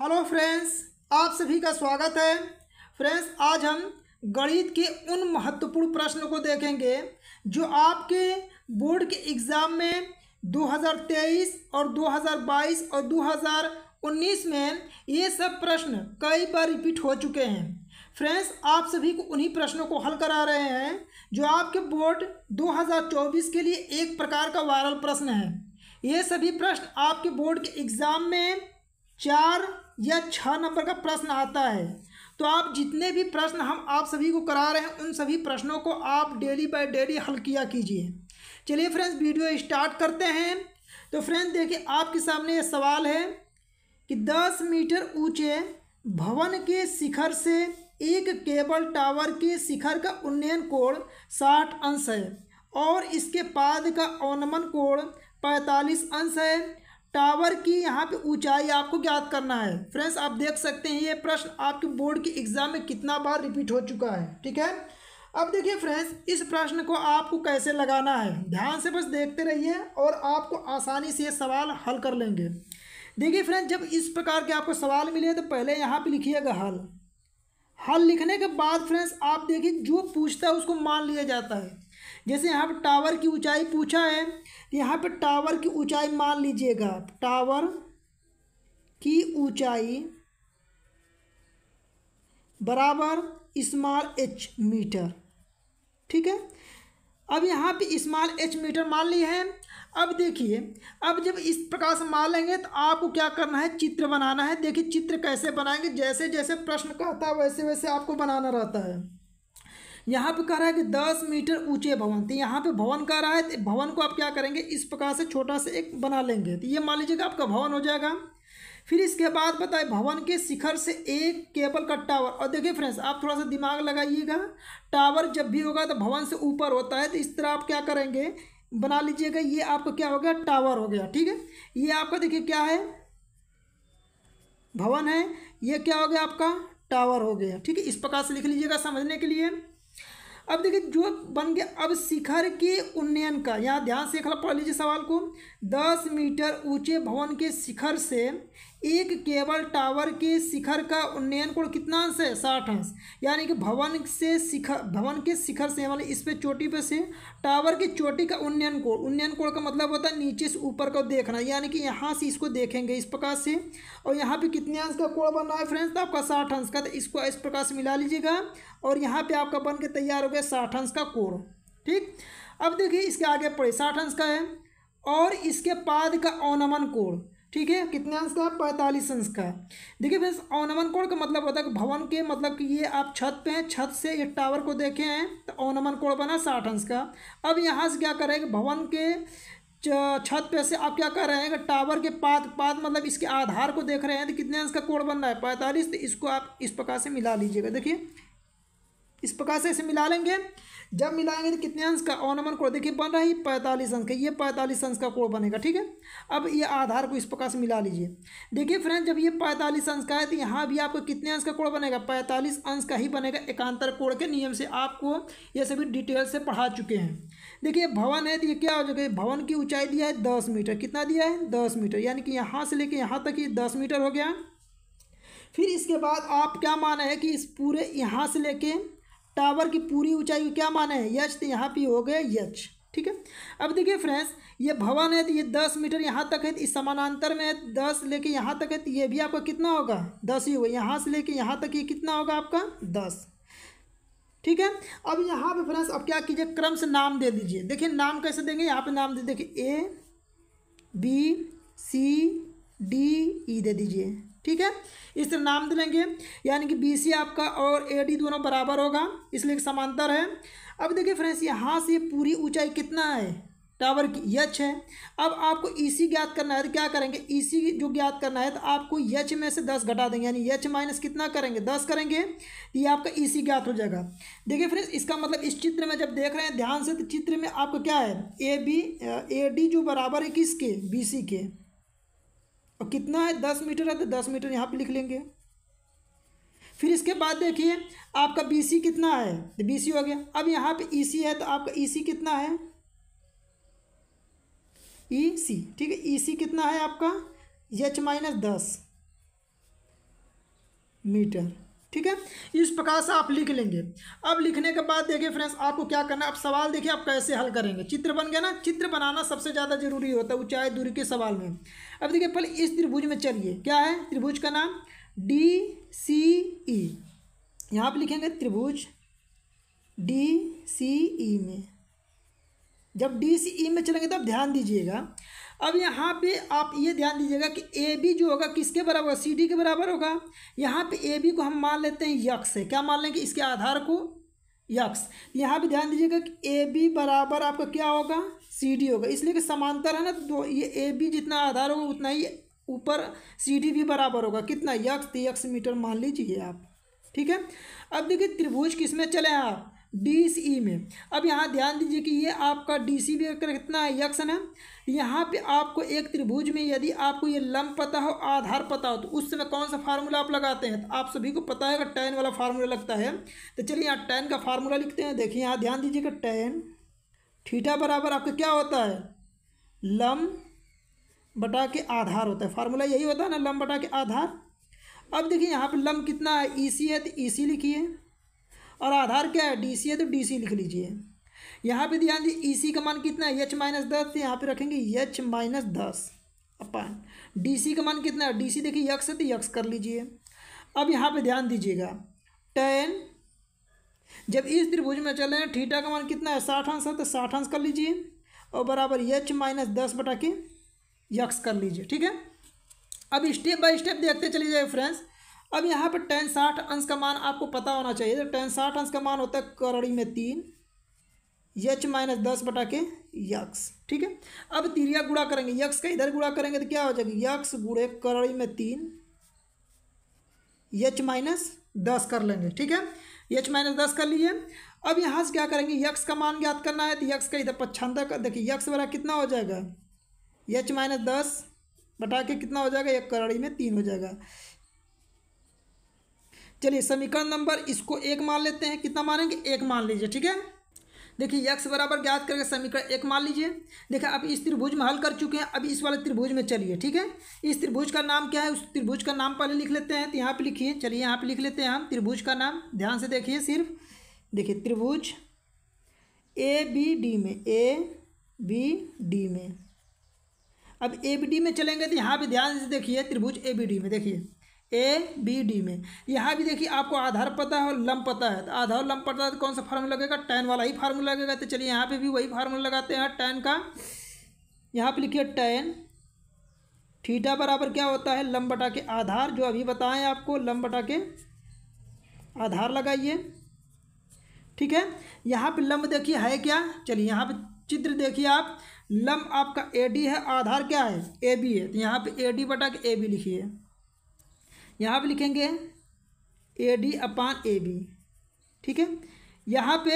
hello friends आप सभी का स्वागत है फ्रेंड्स आज हम गणित के उन महत्वपूर्ण प्रश्नों को देखेंगे जो आपके बोर्ड के एग्ज़ाम में 2023 और 2022 और 2019 में ये सब प्रश्न कई बार रिपीट हो चुके हैं फ्रेंड्स आप सभी को उन्हीं प्रश्नों को हल करा रहे हैं जो आपके बोर्ड 2024 के लिए एक प्रकार का वायरल प्रश्न है ये सभी प्रश्न आपके बोर्ड के एग्ज़ाम में चार या छः नंबर का प्रश्न आता है तो आप जितने भी प्रश्न हम आप सभी को करा रहे हैं उन सभी प्रश्नों को आप डेली बाय डेली हल किया कीजिए चलिए फ्रेंड्स वीडियो स्टार्ट करते हैं तो फ्रेंड्स देखिए आपके सामने ये सवाल है कि दस मीटर ऊंचे भवन के शिखर से एक केबल टावर के शिखर का उन्नयन कोण साठ अंश है और इसके पाद का अवनमन कोण पैंतालीस अंश है टावर की यहाँ पे ऊंचाई आपको ज्ञात करना है फ्रेंड्स आप देख सकते हैं ये प्रश्न आपके बोर्ड के एग्जाम में कितना बार रिपीट हो चुका है ठीक है अब देखिए फ्रेंड्स इस प्रश्न को आपको कैसे लगाना है ध्यान से बस देखते रहिए और आपको आसानी से ये सवाल हल कर लेंगे देखिए फ्रेंड्स जब इस प्रकार के आपको सवाल मिले तो पहले यहाँ पर लिखिएगा हल हल लिखने के बाद फ्रेंड्स आप देखिए जो पूछता है उसको मान लिया जाता है जैसे यहाँ पर टावर की ऊंचाई पूछा है तो यहाँ पर टावर की ऊंचाई मान लीजिएगा टावर की ऊंचाई बराबर स्मॉल एच मीटर ठीक है अब यहाँ पे स्मॉल एच मीटर मान लिए हैं अब देखिए अब जब इस प्रकार से मान लेंगे तो आपको क्या करना है चित्र बनाना है देखिए चित्र कैसे बनाएंगे जैसे जैसे प्रश्न कहता है वैसे वैसे आपको बनाना रहता है यहाँ पे कह रहा है कि दस मीटर ऊंचे भवन तो यहाँ पे भवन कह रहा है तो भवन को आप क्या करेंगे इस प्रकार से छोटा से एक बना लेंगे तो ये मान लीजिएगा आपका भवन हो जाएगा फिर इसके बाद बताए भवन के शिखर से एक केबल का टावर और देखिए फ्रेंड्स आप थोड़ा सा दिमाग लगाइएगा टावर जब भी होगा तो भवन से ऊपर होता है तो इस तरह आप क्या करेंगे बना लीजिएगा ये आपका क्या हो गया टावर हो गया ठीक है ये आपका देखिए क्या है भवन है ये क्या हो गया आपका टावर हो गया ठीक है इस प्रकार से लिख लीजिएगा समझने के लिए अब देखिए जो बन गया अब शिखर के उन्नयन का यहाँ ध्यान से खला पढ़ लीजिए सवाल को दस मीटर ऊंचे भवन के शिखर से एक केबल टावर के शिखर का उन्नयन कोण कितना अंश है साठ अंश यानी कि भवन से शिखर भवन के शिखर से मतलब इस पे चोटी पे से टावर की चोटी का उन्नयन कोण उन्नयन कोण का मतलब होता है नीचे से ऊपर को देखना यानी कि यहाँ से इसको देखेंगे इस प्रकार से और यहाँ पे कितने अंश का कोण बन रहा है फ्रेंड्स तो आपका साठ अंश का तो इसको इस प्रकार से मिला लीजिएगा और यहाँ पर आपका बन के तैयार हो गया साठ अंश का कोण ठीक अब देखिए इसके आगे पढ़े साठ अंश का है और इसके पाद का अवनमन कोण ठीक है कितने अंश का पैंतालीस अंश का देखिए फ्रेंड्स अवनमन कोण का मतलब होता है भवन के मतलब कि ये आप छत पे हैं छत से ये टावर को देखे हैं तो अवनमन कोण बना साठ अंश का अब यहाँ से क्या करेंगे भवन के छत पे से आप क्या कर रहे हैं टावर के पाद पाद मतलब इसके आधार को देख रहे हैं तो कितने अंश का कोण बन रहा है पैंतालीस तो इसको आप इस प्रकार से मिला लीजिएगा देखिए इस प्रकार से इसे मिला लेंगे जब मिलाएंगे तो कितने अंश का ऑनमन कोण देखिए बन रहा है पैंतालीस अंश का ये पैंतालीस अंश का कोण बनेगा ठीक है अब ये आधार को इस प्रकार से मिला लीजिए देखिए फ्रेंड जब ये पैंतालीस अंश का है तो यहाँ भी आपको कितने अंश का कोण बनेगा पैंतालीस अंश का ही बनेगा एकांतर कोण के नियम से आपको ये सभी डिटेल से पढ़ा चुके हैं देखिए भवन है तो ये क्या हो जाएगा भवन की ऊँचाई दिया है दस मीटर कितना दिया है दस मीटर यानी कि यहाँ से लेकर यहाँ तक ये दस मीटर हो गया फिर इसके बाद आप क्या माना है कि इस पूरे यहाँ से लेके टावर की पूरी ऊंचाई क्या माने हैं यच तो यहाँ पे हो गए यच ठीक है अब देखिए फ्रेंड्स ये भवन है तो ये दस मीटर यहाँ तक है तो इस समानांतर में तो दस लेके यहाँ तक है तो ये भी आपका कितना होगा दस ही होगा यहाँ से लेके यहाँ तक ये कितना होगा आपका दस ठीक है अब यहाँ पे फ्रेंड्स अब क्या कीजिए क्रम से नाम दे दीजिए देखिए नाम कैसे देंगे यहाँ पे नाम दे देखिए A B C D E दे दीजिए ठीक है इस तरह नाम दिलेंगे यानी कि बी सी आपका और ए डी दोनों बराबर होगा इसलिए समांतर है अब देखिए फ्रेंड्स यहाँ से पूरी ऊंचाई कितना है टावर की यच है अब आपको ईसी e ज्ञात करना है तो क्या करेंगे ईसी e जो ज्ञात करना है तो आपको यच में से दस घटा देंगे यानी यच माइनस कितना करेंगे दस करेंगे तो ये आपका ईसी e ज्ञात हो जाएगा देखिए फ्रेंड्स इसका मतलब इस चित्र में जब देख रहे हैं ध्यान से तो चित्र में आपको क्या है ए बी ए डी जो बराबर है किसके बी सी के और कितना है दस मीटर है तो दस मीटर यहाँ पे लिख लेंगे फिर इसके बाद देखिए आपका बी सी कितना है तो बी सी हो गया अब यहाँ पे ई e सी है तो आपका ई e सी कितना है ई e सी ठीक है ई सी कितना है आपका एच माइनस दस मीटर ठीक है इस प्रकार से आप लिख लेंगे अब लिखने के बाद देखिए फ्रेंड्स आपको क्या करना है अब सवाल देखिए आप कैसे हल करेंगे चित्र बन गया ना चित्र बनाना सबसे ज़्यादा जरूरी होता है ऊंचाई दूरी के सवाल में अब देखिए पहले इस त्रिभुज में चलिए क्या है त्रिभुज का नाम डी सी ई यहाँ पर लिखेंगे त्रिभुज डी सी ई में जब डी सी ई में चलेंगे तो आप ध्यान दीजिएगा अब यहाँ पे आप ये ध्यान दीजिएगा कि ए बी जो होगा किसके बराबर होगा सी डी के बराबर होगा यहाँ पे ए बी को हम मान लेते हैं यक्स है क्या मान लेंगे इसके आधार को यक्स यहाँ पे ध्यान दीजिएगा कि ए बी बराबर आपका क्या होगा सी डी होगा इसलिए कि समांतर है ना तो ये ए बी जितना आधार होगा उतना ही ऊपर सी डी भी बराबर होगा कितना यक्स यक्स मीटर मान लीजिए आप ठीक है अब देखिए त्रिभुज किस में चले आप डी e में अब यहाँ ध्यान दीजिए कि ये आपका डी सी e में कितना है यक्षण है यहाँ पे आपको एक त्रिभुज में यदि आपको ये लंब पता हो आधार पता हो तो उस समय कौन सा फार्मूला आप लगाते हैं तो आप सभी को पता है कि टेन वाला फार्मूला लगता है तो चलिए यहाँ टेन का फार्मूला लिखते हैं देखिए यहाँ ध्यान दीजिएगा टेन ठीठा बराबर आपका क्या होता है लम बटा के आधार होता है फार्मूला यही होता है ना लम बटा के आधार अब देखिए यहाँ पर लम कितना है ई e सी है तो ई सी लिखिए और आधार क्या है डी सी है तो डी सी लिख लीजिए यहाँ पे ध्यान दीजिए ई e सी का मान कितना है एच माइनस दस तो यहाँ पे रखेंगे एच माइनस दस अपन डी सी का मान कितना है डी सी देखिए यक्स है तो यक्स कर लीजिए अब यहाँ पे ध्यान दीजिएगा टेन जब इस त्रिभुज में चल रहे हैं ठीटा का मान कितना है साठ अंश है तो साठ अंश कर लीजिए और बराबर एच माइनस दस बटा के यक्स कर लीजिए ठीक है अब स्टेप बाय स्टेप देखते चले जाए फ्रेंड्स अब यहाँ पर टेन साठ अंश का मान आपको पता होना चाहिए तो टेन साठ अंश का मान होता है करड़ी में तीन यच माइनस दस बटा के यक्स ठीक है अब तिरिया गुड़ा करेंगे यक्स का इधर गुड़ा करेंगे तो क्या हो जाएगी यक्स गुड़े करड़ी में तीन यच माइनस दस कर लेंगे ठीक है यच माइनस दस कर लीजिए अब यहाँ से क्या करेंगे यक्स का मान ज्ञात करना है तो यक्स का इधर पच्छांदा कर देखिए यक्स वाला कितना हो जाएगा यच माइनस दस बटा के कितना हो जाएगा एक करड़ी में तीन हो जाएगा चलिए समीकरण नंबर इसको एक मान लेते हैं कितना मानेंगे एक मान लीजिए ठीक है देखिए यक्स बराबर ज्ञात करके समीकरण एक मान लीजिए देखिए अब इस त्रिभुज में हल कर चुके हैं अब इस वाले त्रिभुज में चलिए ठीक है इस त्रिभुज का नाम क्या है उस त्रिभुज का नाम पहले लिख लेते हैं तो यहाँ पे लिखिए चलिए यहाँ पे लिख लेते हैं हम त्रिभुज का नाम ध्यान से देखिए सिर्फ देखिए त्रिभुज ए बी डी में ए बी डी में अब ए बी डी में चलेंगे तो यहाँ पर ध्यान से देखिए त्रिभुज ए बी डी में देखिए ए बी डी में यहाँ भी देखिए आपको आधार पता है और लम पता है तो आधार और लम पता है तो कौन सा फार्मूला लगेगा टेन वाला ही फार्मूला लगेगा तो चलिए यहाँ पे भी वही फार्मूला लगाते हैं टेन का यहाँ पे लिखिए टेन थीटा बराबर क्या होता है लम बटा के आधार जो अभी बताएं आपको लम बटा के आधार लगाइए ठीक है यहाँ पर लम्ब देखिए है क्या चलिए यहाँ पर चित्र देखिए आप लम्ब आपका ए डी है आधार क्या है ए बी है तो यहाँ पर ए डी बटा के ए बी लिखिए यहाँ पे लिखेंगे A D upon A B ठीक है यहाँ पे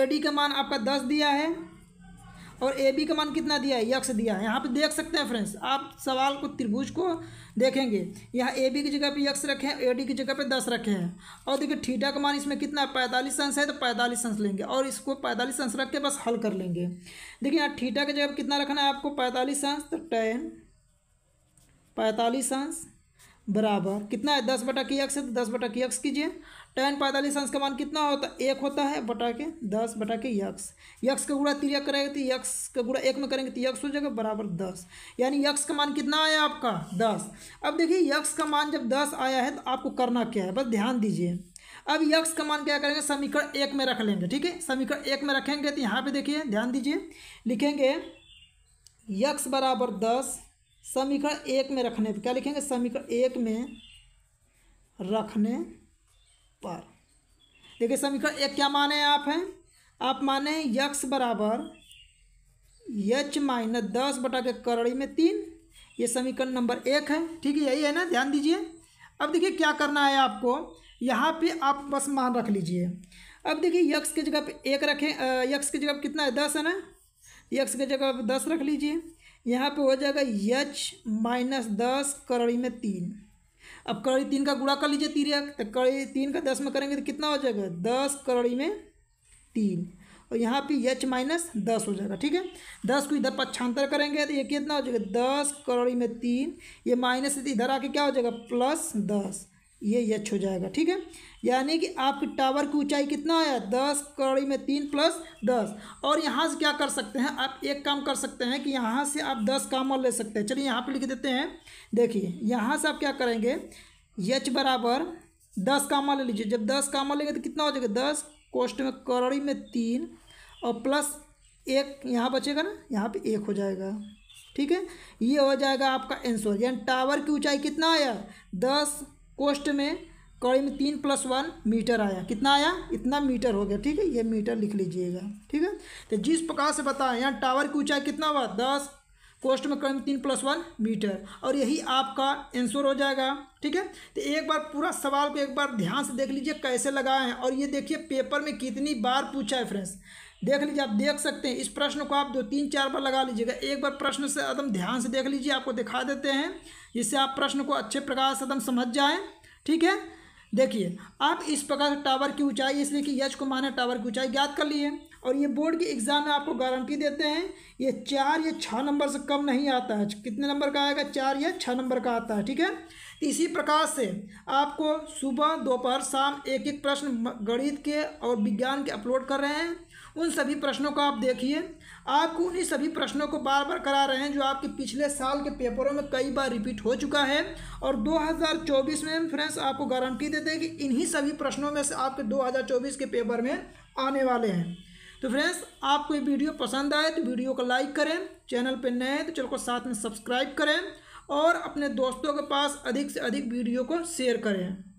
ए डी का मान आपका दस दिया है और ए बी का मान कितना दिया है यक्स दिया है यहाँ पे देख सकते हैं फ्रेंड्स आप सवाल को त्रिभुज को देखेंगे यहाँ ए बी की जगह पे यक्स रखे हैं ए डी की जगह पे दस रखे हैं और देखिए थीटा का मान इसमें कितना है पैंतालीस अंश है तो पैंतालीस अंश लेंगे और इसको पैंतालीस अंश रख के बस हल कर लेंगे देखिए यहाँ थीटा की जगह कितना रखना है आपको पैंतालीस अंश तो टेन पैंतालीस अंश बराबर कितना है दस बटा की एक्स है तो दस बटा की एक्स कीजिए टेन पैंतालीस अंश का मान कितना होता है एक होता है बटा के दस बटा के यक्स यक्स का गुड़ा तिरक करेंगे तो यक्स का गुड़ा एक में करेंगे तो यक्स हो जाएगा बराबर दस यानी यक्स का मान कितना आया आपका दस अब देखिए यक्स का मान जब दस आया है तो आपको करना क्या है बस ध्यान दीजिए अब यक्स का मान क्या करेंगे समीकरण एक में रख लेंगे ठीक है समीकरण एक में रखेंगे तो यहाँ पर देखिए ध्यान दीजिए लिखेंगे यक्स बराबर दस समीकरण एक में रखने पर क्या लिखेंगे समीकरण एक में रखने पर देखिए समीकरण एक क्या माने आप हैं आप माने यक्स बराबर यच माइनस दस बटा के करड़ी में तीन ये समीकरण नंबर एक है ठीक है यही है ना ध्यान दीजिए अब देखिए क्या करना है आपको यहाँ पे आप बस मान रख लीजिए अब देखिए यक्स की जगह पे एक रखें यक्स की जगह कितना है दस है ना यक्स की जगह पर दस रख लीजिए यहाँ पे हो जाएगा यच माइनस दस करड़ी में तीन अब कड़ी तीन का गुड़ा कर लीजिए तीरिया तो कड़ी तीन का दस में करेंगे तो कितना हो जाएगा दस करड़ी में तीन और यहाँ पे यच माइनस दस हो जाएगा ठीक है दस को इधर पक्षांतर करेंगे तो ये कितना हो जाएगा दस करोड़ी में तीन ये माइनस इधर आके क्या हो जाएगा प्लस दस ये यच हो जाएगा ठीक है यानी कि आपकी टावर की ऊंचाई कितना है दस कड़ी में तीन प्लस दस और यहाँ से क्या कर सकते हैं आप एक काम कर सकते हैं कि यहाँ से आप दस काम और ले सकते हैं चलिए यहाँ पर लिख देते हैं देखिए यहाँ से आप क्या करेंगे यच बराबर दस कामा ले लीजिए जब दस कामा लेंगे तो कितना हो जाएगा दस कोष्ट में करोड़ी में तीन और प्लस एक यहाँ बचेगा ना यहाँ पर एक हो जाएगा ठीक है ये हो जाएगा आपका आंसर यानी टावर की ऊंचाई कितना आया दस कोष्ट में कड़ी में तीन प्लस वन मीटर आया कितना आया इतना मीटर हो गया ठीक है ये मीटर लिख लीजिएगा ठीक है तो जिस प्रकार से बताएं यहाँ टावर की ऊंचाई कितना हुआ दस कोष्ट में कड़ी में तीन प्लस वन मीटर और यही आपका आंसर हो जाएगा ठीक है तो एक बार पूरा सवाल को एक बार ध्यान से देख लीजिए कैसे लगाए हैं और ये देखिए पेपर में कितनी बार पूछा है फ्रेंड्स देख लीजिए आप देख सकते हैं इस प्रश्न को आप दो तीन चार बार लगा लीजिएगा एक बार प्रश्न से एकदम ध्यान से देख लीजिए आपको दिखा देते हैं इससे आप प्रश्न को अच्छे प्रकार से एकदम समझ जाएँ ठीक है देखिए आप इस प्रकार से टावर की ऊंचाई इसलिए कि यच को माने टावर की ऊंचाई ज्ञात कर लिए और ये बोर्ड के एग्ज़ाम में आपको गारंटी देते हैं ये चार या छः नंबर से कम नहीं आता है कितने नंबर का आएगा चार या छः नंबर का आता है ठीक है तो इसी प्रकार से आपको सुबह दोपहर शाम एक एक प्रश्न गणित के और विज्ञान के अपलोड कर रहे हैं उन सभी प्रश्नों को आप देखिए आपको उन्हीं सभी प्रश्नों को बार बार करा रहे हैं जो आपके पिछले साल के पेपरों में कई बार रिपीट हो चुका है और 2024 में फ्रेंड्स आपको गारंटी देते हैं कि इन्हीं सभी प्रश्नों में से आपके 2024 के पेपर में आने वाले हैं तो फ्रेंड्स आपको ये वीडियो पसंद आए तो वीडियो को लाइक करें चैनल पर नए तो चैनल को साथ में सब्सक्राइब करें और अपने दोस्तों के पास अधिक से अधिक वीडियो को शेयर करें